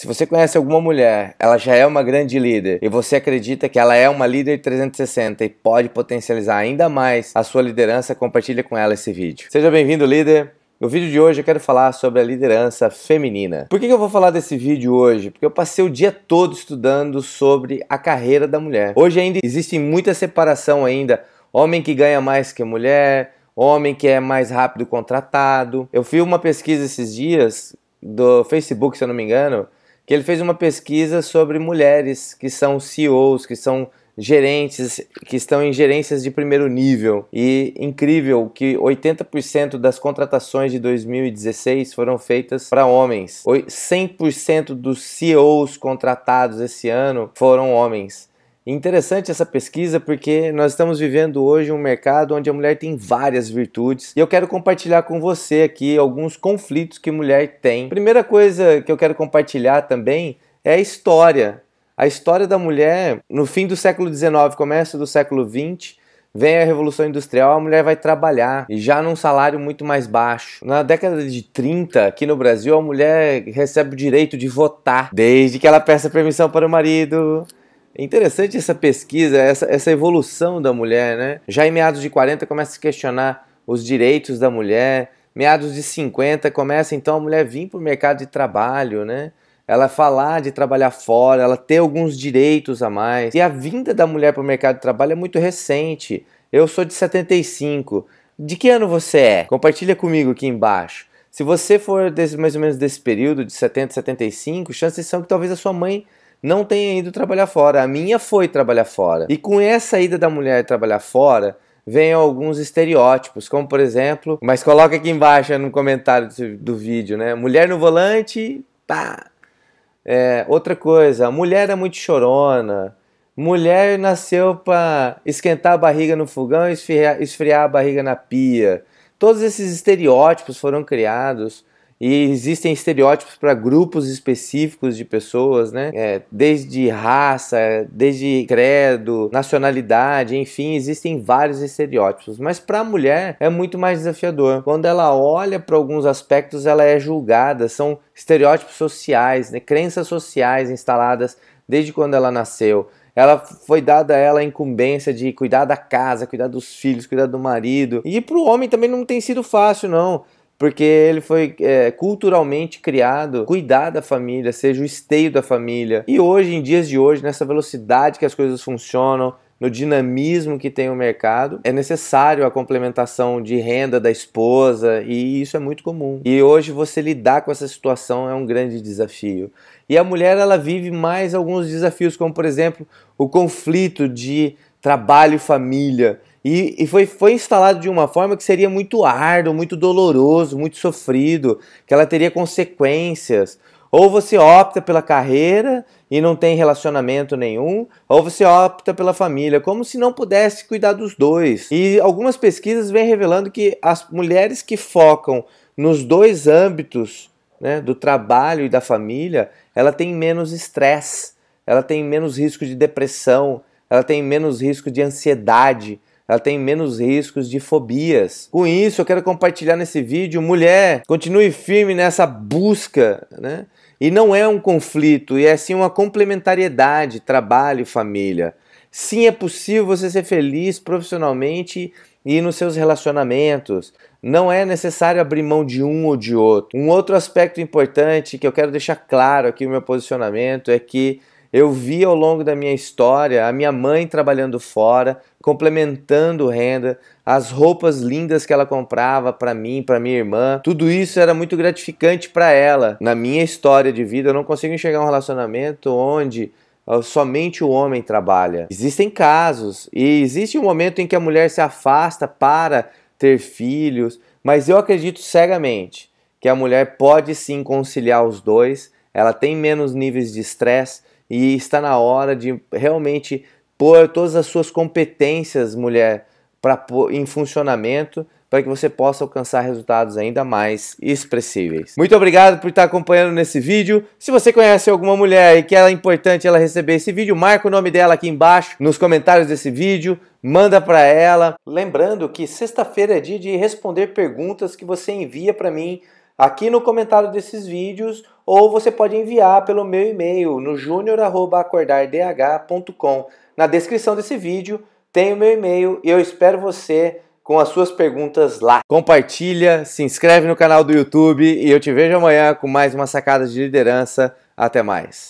Se você conhece alguma mulher, ela já é uma grande líder e você acredita que ela é uma líder 360 e pode potencializar ainda mais a sua liderança, compartilha com ela esse vídeo. Seja bem-vindo, líder! No vídeo de hoje eu quero falar sobre a liderança feminina. Por que eu vou falar desse vídeo hoje? Porque eu passei o dia todo estudando sobre a carreira da mulher. Hoje ainda existe muita separação ainda, homem que ganha mais que mulher, homem que é mais rápido contratado. Eu fiz uma pesquisa esses dias do Facebook, se eu não me engano, que ele fez uma pesquisa sobre mulheres que são CEOs, que são gerentes que estão em gerências de primeiro nível. E incrível que 80% das contratações de 2016 foram feitas para homens. 100% dos CEOs contratados esse ano foram homens. Interessante essa pesquisa porque nós estamos vivendo hoje um mercado onde a mulher tem várias virtudes e eu quero compartilhar com você aqui alguns conflitos que mulher tem. Primeira coisa que eu quero compartilhar também é a história. A história da mulher no fim do século XIX, começo do século XX, Vem a Revolução Industrial, a mulher vai trabalhar e já num salário muito mais baixo. Na década de 30, aqui no Brasil, a mulher recebe o direito de votar, desde que ela peça permissão para o marido. É interessante essa pesquisa, essa, essa evolução da mulher, né? Já em meados de 40 começa a se questionar os direitos da mulher, meados de 50 começa então a mulher vir para o mercado de trabalho, né? Ela falar de trabalhar fora, ela ter alguns direitos a mais. E a vinda da mulher para o mercado de trabalho é muito recente. Eu sou de 75. De que ano você é? Compartilha comigo aqui embaixo. Se você for desse, mais ou menos desse período, de 70, 75, chances são que talvez a sua mãe não tenha ido trabalhar fora. A minha foi trabalhar fora. E com essa ida da mulher trabalhar fora, vem alguns estereótipos, como por exemplo, mas coloca aqui embaixo no comentário do, do vídeo, né? Mulher no volante, pá. É, outra coisa, mulher é muito chorona. Mulher nasceu para esquentar a barriga no fogão e esfriar, esfriar a barriga na pia. Todos esses estereótipos foram criados e existem estereótipos para grupos específicos de pessoas, né? É, desde raça, desde credo, nacionalidade, enfim, existem vários estereótipos. Mas para a mulher é muito mais desafiador. Quando ela olha para alguns aspectos, ela é julgada. São estereótipos sociais, né? crenças sociais instaladas desde quando ela nasceu ela foi dada a ela a incumbência de cuidar da casa, cuidar dos filhos, cuidar do marido. E para o homem também não tem sido fácil, não porque ele foi é, culturalmente criado cuidar da família, seja o esteio da família. E hoje, em dias de hoje, nessa velocidade que as coisas funcionam, no dinamismo que tem o mercado, é necessário a complementação de renda da esposa e isso é muito comum. E hoje você lidar com essa situação é um grande desafio. E a mulher ela vive mais alguns desafios, como por exemplo o conflito de trabalho e família e, e, foi, foi instalado de uma forma que seria muito árduo, muito doloroso, muito sofrido, que ela teria consequências. Ou você opta pela carreira e não tem relacionamento nenhum, ou você opta pela família, como se não pudesse cuidar dos dois. E algumas pesquisas vêm revelando que as mulheres que focam nos dois âmbitos, né, do trabalho e da família, ela tem menos estresse, ela tem menos risco de depressão, ela tem menos risco de ansiedade ela tem menos riscos de fobias. Com isso, eu quero compartilhar nesse vídeo, mulher, continue firme nessa busca, né? E não é um conflito, e é sim uma complementariedade, trabalho e família. Sim, é possível você ser feliz profissionalmente e nos seus relacionamentos. Não é necessário abrir mão de um ou de outro. Um outro aspecto importante que eu quero deixar claro aqui no meu posicionamento é que eu vi ao longo da minha história a minha mãe trabalhando fora, complementando renda, as roupas lindas que ela comprava para mim, para minha irmã. Tudo isso era muito gratificante para ela. Na minha história de vida, eu não consigo enxergar um relacionamento onde somente o homem trabalha. Existem casos e existe um momento em que a mulher se afasta para ter filhos, mas eu acredito cegamente que a mulher pode sim conciliar os dois. Ela tem menos níveis de estresse, e está na hora de realmente pôr todas as suas competências, mulher, para em funcionamento para que você possa alcançar resultados ainda mais expressíveis. Muito obrigado por estar acompanhando nesse vídeo. Se você conhece alguma mulher e que é importante ela receber esse vídeo, marca o nome dela aqui embaixo nos comentários desse vídeo, manda para ela. Lembrando que sexta-feira é dia de responder perguntas que você envia para mim aqui no comentário desses vídeos ou você pode enviar pelo meu e-mail no junior@acordardh.com. Na descrição desse vídeo tem o meu e-mail e eu espero você com as suas perguntas lá. Compartilha, se inscreve no canal do YouTube e eu te vejo amanhã com mais uma sacada de liderança. Até mais.